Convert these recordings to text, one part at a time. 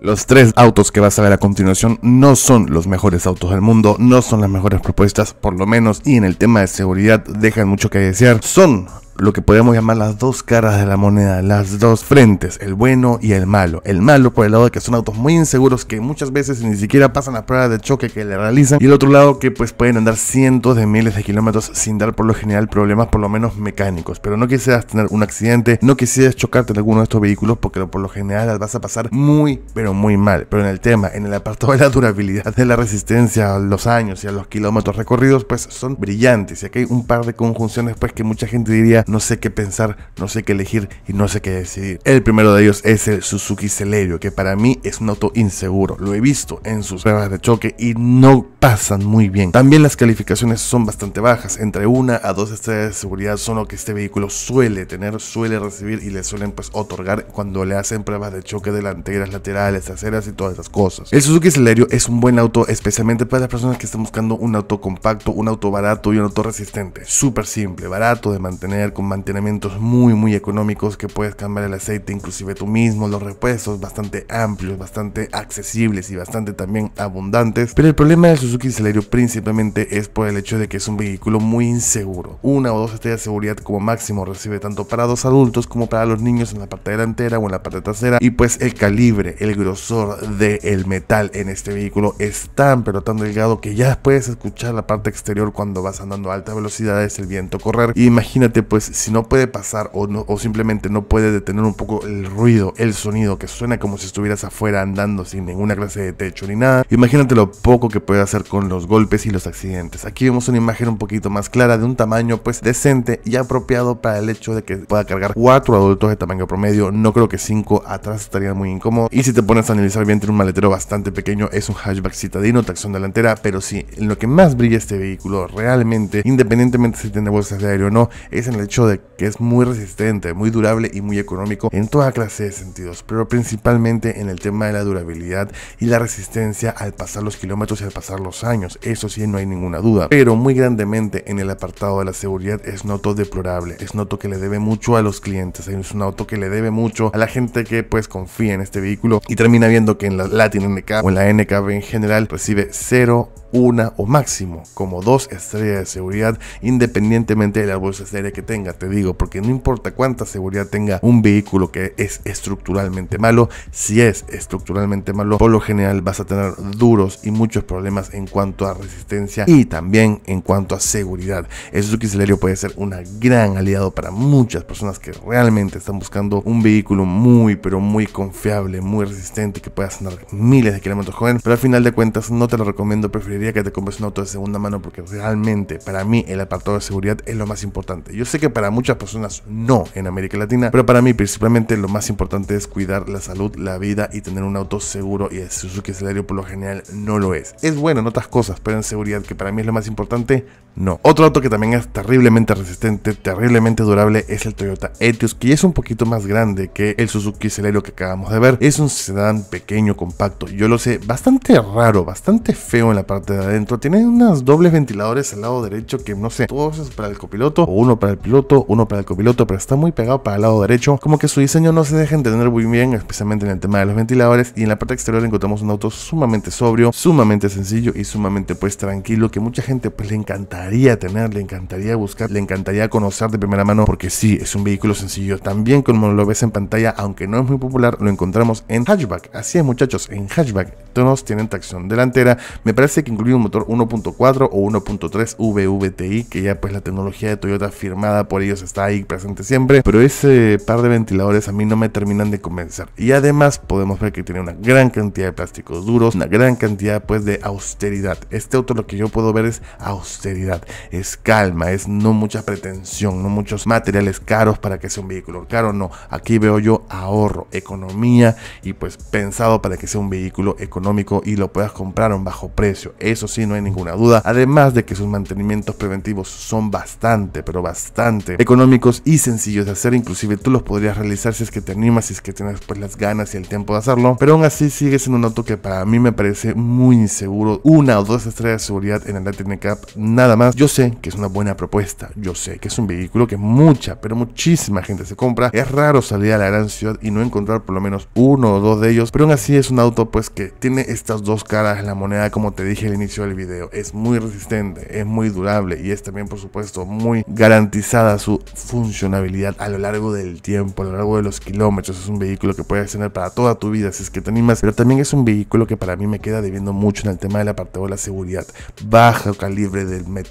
Los tres autos que vas a ver a continuación no son los mejores autos del mundo, no son las mejores propuestas, por lo menos, y en el tema de seguridad dejan mucho que desear. Son lo que podemos llamar las dos caras de la moneda, las dos frentes, el bueno y el malo. El malo por el lado de que son autos muy inseguros que muchas veces ni siquiera pasan las pruebas de choque que le realizan y el otro lado que pues pueden andar cientos de miles de kilómetros sin dar por lo general problemas por lo menos mecánicos. Pero no quisieras tener un accidente, no quisieras chocarte en alguno de estos vehículos porque por lo general las vas a pasar muy pero muy mal. Pero en el tema, en el apartado de la durabilidad, de la resistencia a los años y a los kilómetros recorridos pues son brillantes y aquí hay un par de conjunciones pues que mucha gente diría no sé qué pensar, no sé qué elegir y no sé qué decidir. El primero de ellos es el Suzuki Celerio, que para mí es un auto inseguro. Lo he visto en sus pruebas de choque y no pasan muy bien. También las calificaciones son bastante bajas, entre una a dos estrellas de seguridad son lo que este vehículo suele tener, suele recibir y le suelen pues otorgar cuando le hacen pruebas de choque delanteras, laterales, traseras y todas esas cosas. El Suzuki Celerio es un buen auto especialmente para las personas que están buscando un auto compacto, un auto barato y un auto resistente. Súper simple, barato de mantener, con mantenimientos muy muy económicos que puedes cambiar el aceite inclusive tú mismo, los repuestos bastante amplios, bastante accesibles y bastante también abundantes. Pero el problema del Suzuki Celerio principalmente es por el hecho de que es un vehículo muy inseguro. Una o dos estrellas de seguridad como máximo recibe tanto para dos adultos como para los niños en la parte delantera o en la parte trasera y pues el calibre, el grosor del metal en este vehículo es tan pero tan delgado que ya puedes escuchar la parte exterior cuando vas andando a altas velocidades, el viento correr. Y imagínate pues si no puede pasar o, o simplemente no puede detener un poco el ruido, el sonido, que suena como si estuvieras afuera andando sin ninguna clase de techo ni nada, imagínate lo poco que puede hacer con los golpes y los accidentes. Aquí vemos una imagen un poquito más clara de un tamaño pues decente y apropiado para el hecho de que pueda cargar cuatro adultos de tamaño promedio, no creo que cinco atrás estaría muy incómodo y si te pones a analizar bien tiene un maletero bastante pequeño, es un hatchback citadino, tracción delantera, pero si, en lo que más brilla este vehículo realmente, independientemente si tiene bolsas de aire o no, es en el de que es muy resistente, muy durable y muy económico en toda clase de sentidos, pero principalmente en el tema de la durabilidad y la resistencia al pasar los kilómetros y al pasar los años, eso sí no hay ninguna duda, pero muy grandemente en el apartado de la seguridad es noto deplorable, es noto que le debe mucho a los clientes, es un auto que le debe mucho a la gente que pues confía en este vehículo y termina viendo que en la Latin NK o en la NKB en general recibe cero una o máximo como dos estrellas de seguridad independientemente de la bolsa estrella que tenga, te digo, porque no importa cuánta seguridad tenga un vehículo que es estructuralmente malo, si es estructuralmente malo, por lo general vas a tener duros y muchos problemas en cuanto a resistencia y también en cuanto a seguridad. El Suzuki Celerio puede ser un gran aliado para muchas personas que realmente están buscando un vehículo muy pero muy confiable, muy resistente, que puedas andar miles de kilómetros con pero al final de cuentas no te lo recomiendo, preferir que te compres un auto de segunda mano porque realmente para mí el apartado de seguridad es lo más importante. Yo sé que para muchas personas no en América Latina, pero para mí principalmente lo más importante es cuidar la salud, la vida y tener un auto seguro y el Suzuki por lo general no lo es. Es bueno en otras cosas, pero en seguridad que para mí es lo más importante, no. Otro auto que también es terriblemente resistente, terriblemente durable, es el Toyota Etios, que es un poquito más grande que el Suzuki Celerio que acabamos de ver. Es un sedán pequeño, compacto. Yo lo sé, bastante raro, bastante feo en la parte de adentro. Tiene unas dobles ventiladores al lado derecho que no sé, todos es para el copiloto, o uno para el piloto, uno para el copiloto, pero está muy pegado para el lado derecho. Como que su diseño no se deja entender muy bien, especialmente en el tema de los ventiladores. Y en la parte exterior encontramos un auto sumamente sobrio, sumamente sencillo y sumamente pues tranquilo que mucha gente pues le encantará encantaría tener, le encantaría buscar, le encantaría conocer de primera mano, porque sí, es un vehículo sencillo. También, como lo ves en pantalla, aunque no es muy popular, lo encontramos en hatchback. Así es, muchachos, en hatchback todos tienen tracción delantera. Me parece que incluye un motor 1.4 o 1.3 VVTi, que ya pues la tecnología de Toyota firmada por ellos está ahí presente siempre, pero ese par de ventiladores a mí no me terminan de convencer. Y además podemos ver que tiene una gran cantidad de plásticos duros, una gran cantidad pues de austeridad. Este auto lo que yo puedo ver es austeridad es calma, es no mucha pretensión, no muchos materiales caros para que sea un vehículo caro, no. Aquí veo yo ahorro, economía y pues pensado para que sea un vehículo económico y lo puedas comprar a un bajo precio. Eso sí, no hay ninguna duda. Además de que sus mantenimientos preventivos son bastante, pero bastante económicos y sencillos de hacer. Inclusive tú los podrías realizar si es que te animas, si es que tienes pues las ganas y el tiempo de hacerlo. Pero aún así sigue siendo un auto que para mí me parece muy inseguro. Una o dos estrellas de seguridad en el Latin Cup, nada yo sé que es una buena propuesta, yo sé que es un vehículo que mucha, pero muchísima gente se compra. Es raro salir a la gran ciudad y no encontrar por lo menos uno o dos de ellos, pero aún así es un auto pues que tiene estas dos caras en la moneda como te dije al inicio del video. Es muy resistente, es muy durable y es también por supuesto muy garantizada su funcionabilidad a lo largo del tiempo, a lo largo de los kilómetros. Es un vehículo que puedes tener para toda tu vida si es que te animas, pero también es un vehículo que para mí me queda debiendo mucho en el tema del apartado de la seguridad. Bajo calibre del metro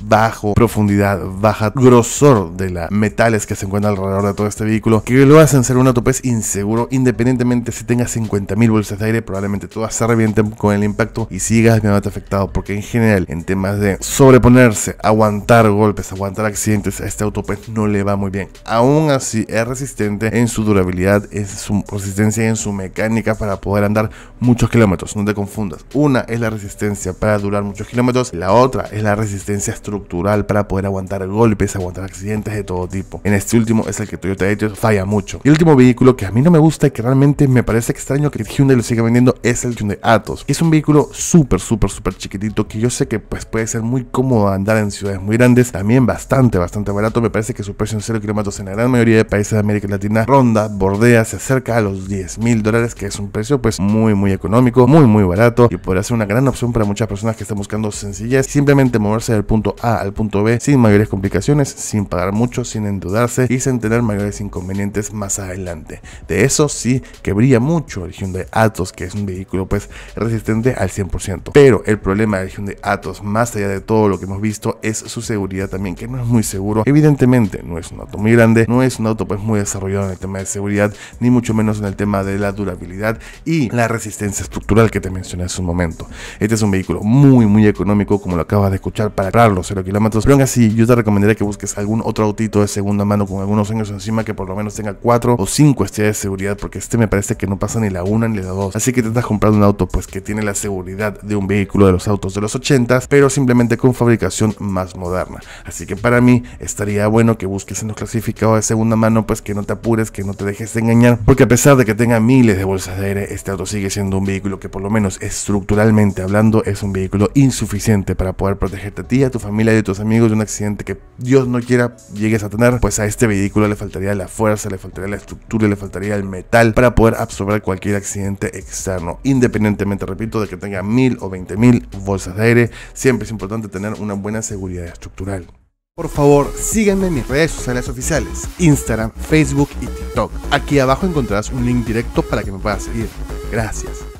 bajo, profundidad baja, grosor de las metales que se encuentra alrededor de todo este vehículo, que lo hacen ser un autopez inseguro, independientemente si tengas 50.000 bolsas de aire, probablemente todas se revienten con el impacto y sigas quedando afectado, porque en general, en temas de sobreponerse, aguantar golpes, aguantar accidentes, a este autopez no le va muy bien. Aún así, es resistente en su durabilidad, en su resistencia en su mecánica para poder andar muchos kilómetros, no te confundas. Una es la resistencia para durar muchos kilómetros, la otra es la resistencia resistencia estructural para poder aguantar golpes, aguantar accidentes de todo tipo. En este último es el que Toyota Etios falla mucho. Y el último vehículo que a mí no me gusta y que realmente me parece extraño que Hyundai lo siga vendiendo es el Hyundai Atos. Es un vehículo súper, súper, súper chiquitito que yo sé que pues puede ser muy cómodo andar en ciudades muy grandes, también bastante, bastante barato. Me parece que su precio en 0 kilómetros en la gran mayoría de países de América Latina ronda, bordea, se acerca a los 10 mil dólares, que es un precio pues muy, muy económico, muy, muy barato y puede ser una gran opción para muchas personas que están buscando sencillez, simplemente moverse del punto A al punto B sin mayores complicaciones, sin pagar mucho, sin endeudarse y sin tener mayores inconvenientes más adelante. De eso sí que brilla mucho el Hyundai Atos, que es un vehículo pues resistente al 100%. Pero el problema del Hyundai Atos, más allá de todo lo que hemos visto, es su seguridad también, que no es muy seguro. Evidentemente no es un auto muy grande, no es un auto pues muy desarrollado en el tema de seguridad, ni mucho menos en el tema de la durabilidad y la resistencia estructural que te mencioné hace un momento. Este es un vehículo muy muy económico, como lo acabas de escuchar para claro, los 0 kilómetros. Pero aún así, yo te recomendaría que busques algún otro autito de segunda mano con algunos años encima que por lo menos tenga 4 o 5 estrellas de seguridad, porque este me parece que no pasa ni la 1 ni la 2. Así que te estás comprando un auto pues que tiene la seguridad de un vehículo de los autos de los 80, pero simplemente con fabricación más moderna. Así que para mí estaría bueno que busques en los clasificados de segunda mano pues que no te apures, que no te dejes de engañar, porque a pesar de que tenga miles de bolsas de aire, este auto sigue siendo un vehículo que por lo menos estructuralmente hablando es un vehículo insuficiente para poder protegerte a ti, a tu familia y a tus amigos de un accidente que Dios no quiera llegues a tener, pues a este vehículo le faltaría la fuerza, le faltaría la estructura, le faltaría el metal para poder absorber cualquier accidente externo, independientemente, repito, de que tenga mil o veinte mil bolsas de aire, siempre es importante tener una buena seguridad estructural. Por favor, síganme en mis redes sociales oficiales, Instagram, Facebook y TikTok. Aquí abajo encontrarás un link directo para que me puedas seguir. Gracias.